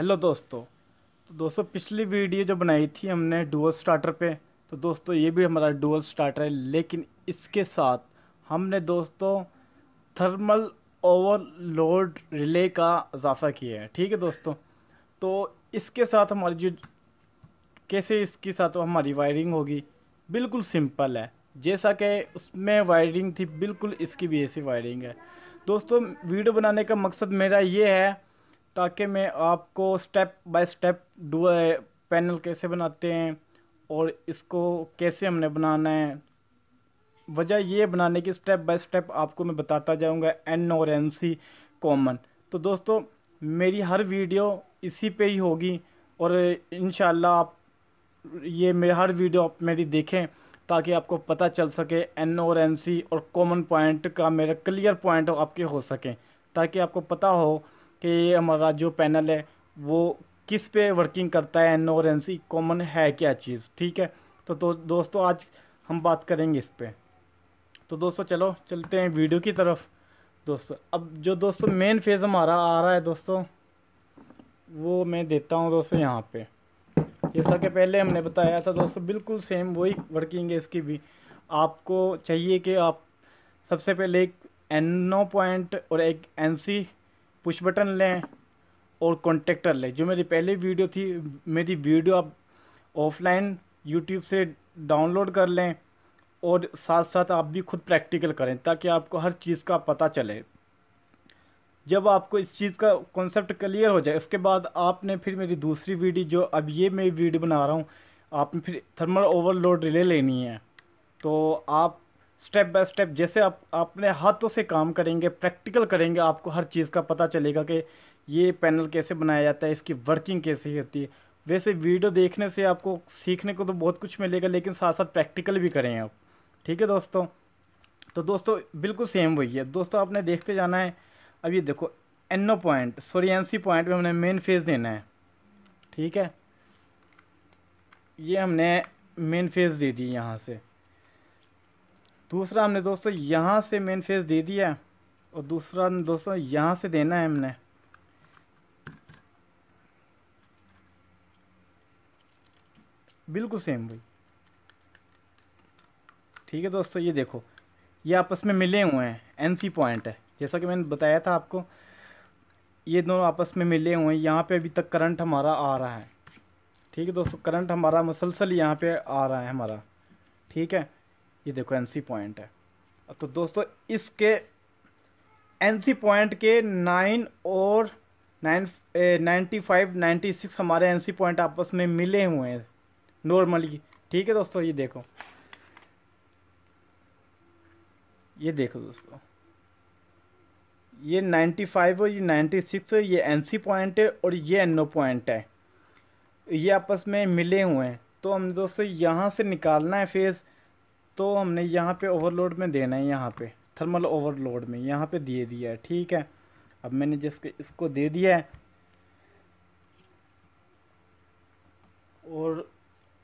hello दोस्तों तो दोस्तों पिछली वीडियो जो बनाई थी हमने डुअल स्टार्टर पे तो दोस्तों ये भी हमारा डुअल स्टार्टर है लेकिन इसके साथ हमने दोस्तों थर्मल ओवरलोड रिले का इजाफा किया है ठीक है दोस्तों तो इसके साथ हमारी जो कैसे इसके साथ हमारी वायरिंग होगी बिल्कुल सिंपल है जैसा कि उसमें वायरिंग थी बिल्कुल इसकी भी ऐसी वायरिंग है दोस्तों वीडियो बनाने का मकसद मेरा ये है ताकि मैं आपको स्टेप बाय स्टेप पैनल कैसे बनाते हैं और इसको कैसे हमने बनाना है वजह ये बनाने की स्टेप बाय स्टेप आपको मैं बताता जाऊंगा एन और एन सी कॉमन तो दोस्तों मेरी हर वीडियो इसी पे ही होगी और इन आप ये मेरे हर वीडियो आप मेरी देखें ताकि आपको पता चल सके एन और एन सी और कॉमन पॉइंट का मेरा क्लियर पॉइंट आपके हो सकें ताकि आपको पता हो कि ये हमारा जो पैनल है वो किस पे वर्किंग करता है एन और एन सी कॉमन है क्या चीज़ ठीक है तो, तो दोस्तों आज हम बात करेंगे इस पर तो दोस्तों चलो चलते हैं वीडियो की तरफ दोस्तों अब जो दोस्तों मेन फेज़ हमारा आ रहा है दोस्तों वो मैं देता हूँ दोस्तों यहाँ पे जैसा कि पहले हमने बताया था दोस्तों बिल्कुल सेम वही वर्किंग है इसकी भी आपको चाहिए कि आप सबसे पहले एक एनो पॉइंट और एक एन सी पुश बटन लें और कॉन्टेक्टर लें जो मेरी पहली वीडियो थी मेरी वीडियो आप ऑफलाइन यूट्यूब से डाउनलोड कर लें और साथ साथ आप भी खुद प्रैक्टिकल करें ताकि आपको हर चीज़ का पता चले जब आपको इस चीज़ का कॉन्सेप्ट क्लियर हो जाए उसके बाद आपने फिर मेरी दूसरी वीडियो जो अब ये मैं वीडियो बना रहा हूँ आपने फिर थर्मल ओवरलोड रिले लेनी है तो आप स्टेप बाय स्टेप जैसे आप अपने हाथों से काम करेंगे प्रैक्टिकल करेंगे आपको हर चीज़ का पता चलेगा कि ये पैनल कैसे बनाया जाता है इसकी वर्किंग कैसे होती है वैसे वीडियो देखने से आपको सीखने को तो बहुत कुछ मिलेगा लेकिन साथ साथ प्रैक्टिकल भी करें आप ठीक है दोस्तों तो दोस्तों बिल्कुल सेम वही है दोस्तों आपने देखते जाना है अब ये देखो एनो point sorry N C point में हमने मेन फेज देना है ठीक है ये हमने मेन फेज दे दी यहाँ से दूसरा हमने दोस्तों यहाँ से मेन फेस दे दिया है और दूसरा दोस्तों यहाँ से देना है हमने बिल्कुल सेम भाई ठीक है दोस्तों ये देखो ये आपस में मिले हुए हैं एन सी पॉइंट है जैसा कि मैंने बताया था आपको ये दोनों आपस में मिले हुए हैं यहाँ पे अभी तक करंट हमारा आ रहा है ठीक है दोस्तों करंट हमारा मुसलसल यहाँ पे आ रहा है हमारा ठीक है ये देखो एन सी पॉइंट है तो दोस्तों इसके एन सी पॉइंट के नाइन और nine ninety five ninety six हमारे एन सी पॉइंट आपस में मिले हुए हैं नॉर्मली ठीक है दोस्तों ये देखो ये देखो दोस्तों ये नाइन्टी फाइव और ये नाइन्टी सिक्स ये एन सी पॉइंट है और ये एन ओ पॉइंट है ये आपस में मिले हुए हैं तो हम दोस्तों यहाँ से निकालना है फेज़ तो हमने यहाँ पे ओवरलोड में देना है यहाँ पे थर्मल ओवरलोड में यहाँ पे दे दिया है ठीक है अब मैंने जिसके इसको दे दिया है और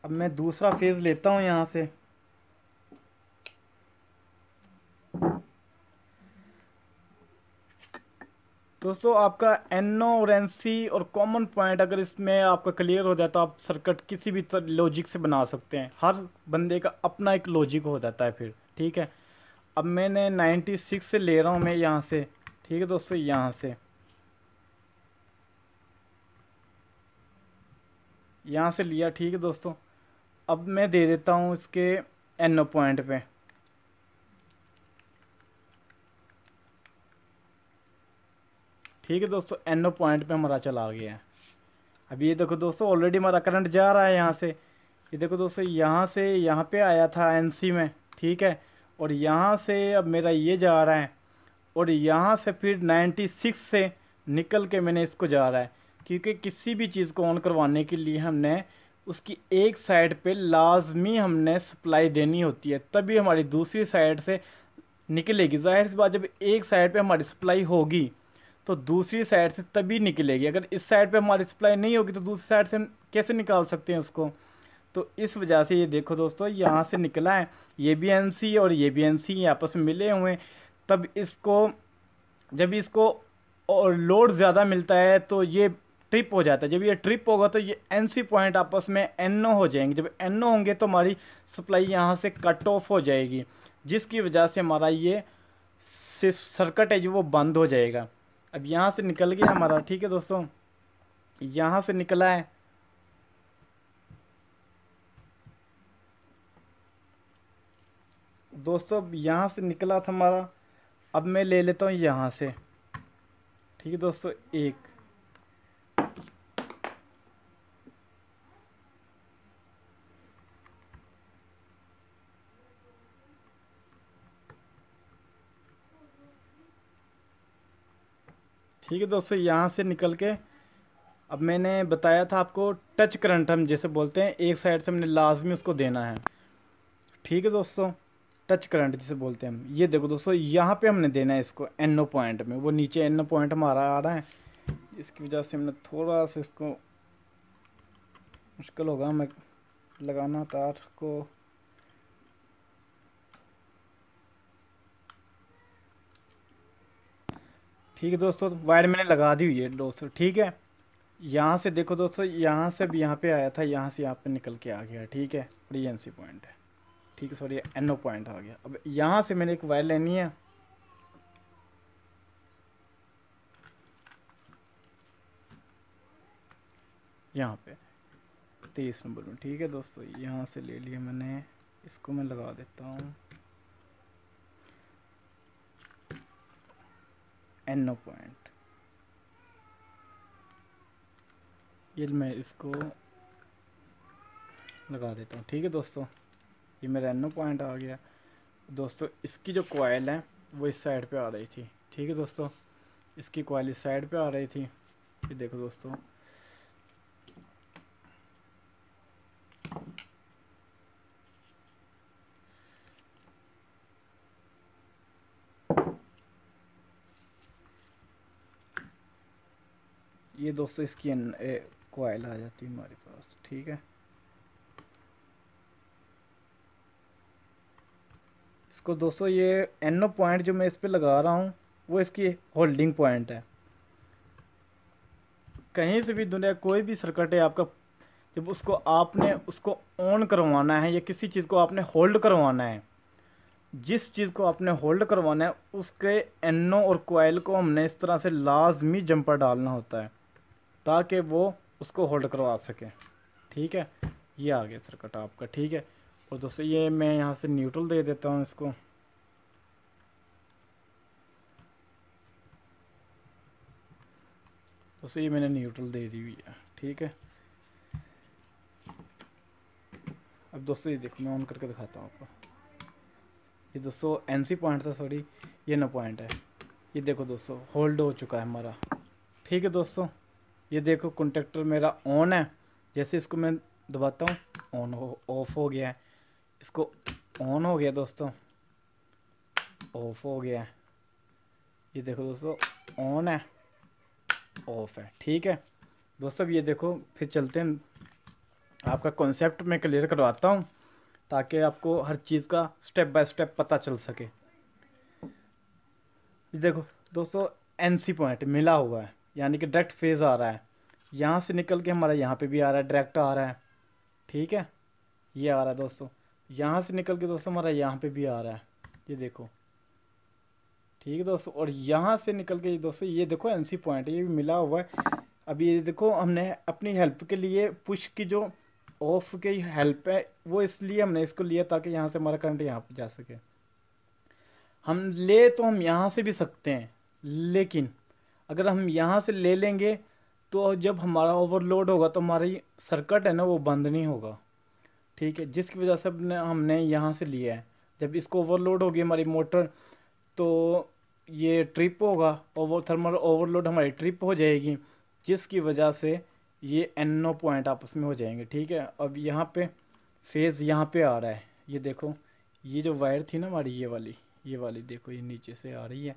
अब मैं दूसरा फेज़ लेता हूँ यहाँ से दोस्तों आपका एनओ और एन और कॉमन पॉइंट अगर इसमें आपका क्लियर हो जाए तो आप सर्किट किसी भी लॉजिक से बना सकते हैं हर बंदे का अपना एक लॉजिक हो जाता है फिर ठीक है अब मैंने 96 से ले रहा हूँ मैं यहाँ से ठीक है दोस्तों यहाँ से यहाँ से लिया ठीक है दोस्तों अब मैं दे देता हूँ इसके एनओ पॉइंट पे ठीक है दोस्तों एनो पॉइंट पे हमारा चला गया है अब ये देखो दोस्तों ऑलरेडी हमारा करंट जा रहा है यहाँ से ये देखो दोस्तों यहाँ से यहाँ पे आया था एन में ठीक है और यहाँ से अब मेरा ये जा रहा है और यहाँ से फिर 96 से निकल के मैंने इसको जा रहा है क्योंकि किसी भी चीज़ को ऑन करवाने के लिए हमने उसकी एक साइड पर लाजमी हमने सप्लाई देनी होती है तभी हमारी दूसरी साइड से निकलेगी जाहिर सी बात जब एक साइड पे हमारी सप्लाई होगी तो दूसरी साइड से तभी निकलेगी अगर इस साइड पे हमारी सप्लाई नहीं होगी तो दूसरी साइड से हम कैसे निकाल सकते हैं उसको तो इस वजह से ये देखो दोस्तों यहाँ से निकला है ये भी एन सी और ये भी एन सी आपस में मिले हुए हैं तब इसको जब इसको और लोड ज़्यादा मिलता है तो ये ट्रिप हो जाता है जब ये ट्रिप होगा तो ये एन सी पॉइंट आपस में एन ओ हो जाएंगे जब एन ओ होंगे तो हमारी सप्लाई यहाँ से कट ऑफ हो जाएगी जिसकी वजह से हमारा ये सर्कट है जो वो बंद हो जाएगा अब यहाँ से निकल गया हमारा ठीक है दोस्तों यहाँ से निकला है दोस्तों यहाँ से निकला था हमारा अब मैं ले लेता हूँ यहाँ से ठीक है दोस्तों एक ठीक है दोस्तों यहाँ से निकल के अब मैंने बताया था आपको टच करंट हम जैसे बोलते हैं एक साइड से हमने लाजमी उसको देना है ठीक है दोस्तों टच करंट जिसे बोलते हैं हम ये देखो दोस्तों यहाँ पे हमने देना है इसको एनो पॉइंट में वो नीचे एनो पॉइंट हमारा आ रहा है इसकी वजह से हमने थोड़ा सा इसको मुश्किल होगा हमें लगाना तार को ठीक है दोस्तों वायर मैंने लगा दी हुई है दोस्तों ठीक है यहाँ से देखो दोस्तों यहाँ से भी यहाँ पे आया था यहाँ से यहाँ पे निकल के आ गया ठीक है सी पॉइंट है ठीक है सॉरी एनओ पॉइंट आ गया अब यहाँ से मैंने एक वायर लेनी है यहाँ पे तेईस नंबर में ठीक है दोस्तों यहाँ से ले लिया मैंने इसको मैं लगा देता हूँ एनो पॉइंट ये मैं इसको लगा देता हूँ ठीक है दोस्तों ये मेरा एनो पॉइंट आ गया दोस्तों इसकी जो कोयल है वो इस साइड पे आ रही थी ठीक है दोस्तों इसकी कोयल इस साइड पे आ रही थी ये देखो दोस्तों ये दोस्तों इसकी कोयल आ जाती है हमारे पास ठीक है इसको दोस्तों ये एनो पॉइंट जो मैं इस पर लगा रहा हूँ वो इसकी होल्डिंग पॉइंट है कहीं से भी दुनिया कोई भी सर्कट है आपका जब उसको आपने उसको ऑन करवाना है या किसी चीज़ को आपने होल्ड करवाना है जिस चीज़ को आपने होल्ड करवाना है उसके एनो और कोयल को हमने इस तरह से लाजमी जंपर डालना होता है ताकि वो उसको होल्ड करवा सकें ठीक है ये आ गया सर्किट आपका ठीक है और दोस्तों ये मैं यहाँ से न्यूट्रल दे देता हूँ इसको दोस्तों ये मैंने न्यूट्रल दे दी हुई है ठीक है अब दोस्तों ये देखो मैं ऑन करके दिखाता हूँ आपको ये दोस्तों एन सी पॉइंट था सॉरी ये न पॉइंट है ये देखो दोस्तों होल्ड हो चुका है हमारा ठीक है दोस्तों ये देखो कॉन्टेक्टर मेरा ऑन है जैसे इसको मैं दबाता हूँ ऑन हो ऑफ हो गया है इसको ऑन हो गया दोस्तों ऑफ हो गया है ये देखो दोस्तों ऑन है ऑफ है ठीक है दोस्तों ये देखो फिर चलते हैं आपका कॉन्सेप्ट मैं क्लियर करवाता हूँ ताकि आपको हर चीज़ का स्टेप बाय स्टेप पता चल सके देखो दोस्तों एनसी पॉइंट मिला हुआ है यानी कि डायरेक्ट फेज़ आ रहा है यहाँ से निकल के हमारा यहाँ पे भी आ रहा है डायरेक्ट आ रहा है ठीक है ये आ रहा है दोस्तों यहाँ से निकल के दोस्तों हमारा यहाँ पे भी आ रहा है ये देखो ठीक है दोस्तों और यहाँ से निकल के दोस्तों ये देखो एम सी पॉइंट ये भी मिला हुआ है अभी ये देखो हमने अपनी हेल्प के लिए पुश की जो ऑफ की हेल्प है वो इसलिए हमने इसको लिया ताकि यहाँ से हमारा करंट यहाँ पर जा सके हम ले तो हम यहाँ से भी सकते हैं लेकिन अगर हम यहाँ से ले लेंगे तो जब हमारा ओवरलोड होगा तो हमारी सर्कट है ना वो बंद नहीं होगा ठीक है जिसकी वजह से हमने हमने यहाँ से लिया है जब इसको ओवरलोड होगी हमारी मोटर तो ये ट्रिप होगा ओवर थर्मल ओवरलोड हमारी ट्रिप हो जाएगी जिसकी वजह से ये एनो पॉइंट आपस में हो जाएंगे ठीक है अब यहाँ पे फेज़ यहाँ पे आ रहा है ये देखो ये जो वायर थी ना हमारी ये वाली ये वाली देखो ये नीचे से आ रही है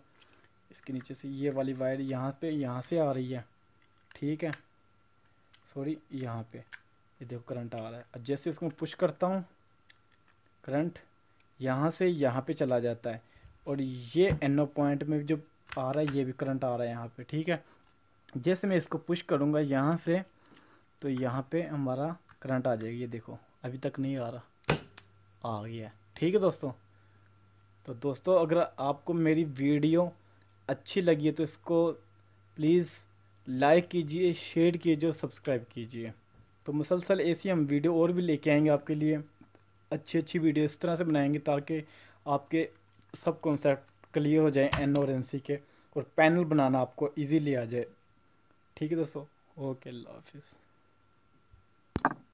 इसके नीचे से ये वाली वायर यहाँ पे यहाँ से आ रही है ठीक है सॉरी यहाँ पे ये देखो करंट आ रहा है अब जैसे इसको पुश करता हूँ करंट यहाँ से यहाँ पे चला जाता है और ये एनो पॉइंट में जो आ रहा है ये भी करंट आ रहा है यहाँ पे ठीक है जैसे मैं इसको पुश करूँगा यहाँ से तो यहाँ पे हमारा करंट आ जाएगी ये देखो अभी तक नहीं आ रहा आ गया ठीक है दोस्तों तो दोस्तों अगर आपको मेरी वीडियो अच्छी लगी है तो इसको प्लीज़ लाइक कीजिए शेयर कीजिए और सब्सक्राइब कीजिए तो मुसलसल ऐसी हम वीडियो और भी लेके आएंगे आपके लिए अच्छी अच्छी वीडियो इस तरह से बनाएंगे ताकि आपके सब कॉन्सेप्ट क्लियर हो जाए एन और एन सी के और पैनल बनाना आपको इजीली आ जाए ठीक है दोस्तों ओके अल्लाह हाफिज़